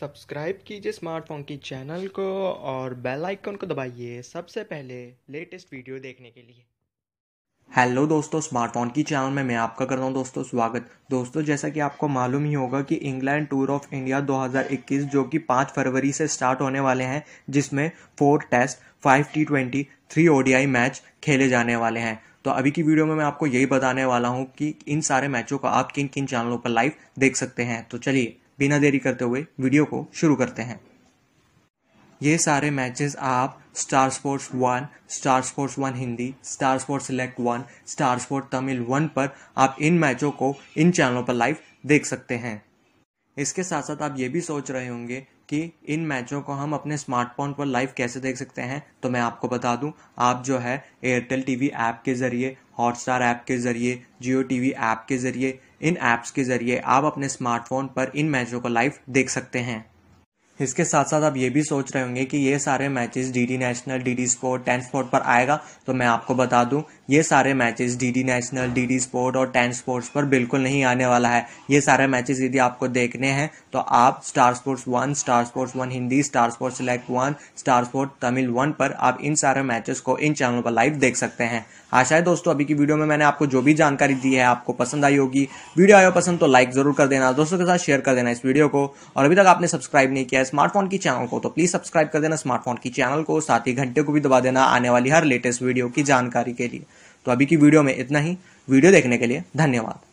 subscribe कीजिए smartphone की channel को और बेल आइकन को दबाइए सबसे पहले लेटेस्ट वीडियो देखने के लिए हेलो दोस्तों स्मार्टफोन की चैनल में मैं आपका कर रहा हूँ दोस्तों स्वागत दोस्तों जैसा कि आपको मालूम ही होगा कि इंग्लैंड टूर ऑफ इंडिया 2021 जो कि 5 फरवरी से स्टार्ट होने वाले हैं जिसमें four test five T twenty three ODI match खेले जाने वाले हैं तो अभी की वीडियो में मैं आपको यही बताने वाला हूँ कि इन सारे मैचों को आप किन किन चैनलों पर लाइव देख सकते हैं तो चलिए बिना देरी करते हुए वीडियो को शुरू करते हैं ये सारे मैचेस आप star sports one star sports one Hindi star sports select one star sports Tamil one पर आप इन मैचों को इन चैनलों पर लाइव देख सकते हैं इसके साथ साथ आप ये भी सोच रहे होंगे कि इन मैचों को हम अपने स्मार्टफोन पर लाइव कैसे देख सकते हैं तो मैं आपको बता दूं आप जो है एयरटेल टीवी ऐप के ज़रिए हॉटस्टार ऐप के ज़रिए जियो टीवी ऐप के ज़रिए इन ऐप्स के ज़रिए आप अपने स्मार्टफोन पर इन मैचों को लाइव देख सकते हैं इसके साथ साथ आप ये भी सोच रहे होंगे कि ये सारे matches DD national DD sport ten sport पर आएगा तो मैं आपको बता दूं ये सारे matches DD national DD sport और टेन स्पोर्ट्स पर बिल्कुल नहीं आने वाला है ये सारे मैचेस यदि आपको देखने हैं तो आप star sports one star sports one Hindi star sports select one star sport Tamil one पर आप इन सारे मैचेस को इन चैनलों पर लाइव देख सकते हैं आशा है दोस्तों अभी की वीडियो में मैंने आपको जो भी जानकारी दी है आपको पसंद आई होगी वीडियो आयो पसंद तो लाइक जरूर कर देना दोस्तों के साथ शेयर कर देना इस वीडियो को और अभी तक आपने सब्सक्राइब नहीं किया स्मार्टफोन की चैनल को तो प्लीज सब्सक्राइब कर देना स्मार्टफोन की चैनल को साथ ही घंटे को भी दबा देना आने वाली हर लेटेस्ट वीडियो की जानकारी के लिए तो अभी की वीडियो में इतना ही वीडियो देखने के लिए धन्यवाद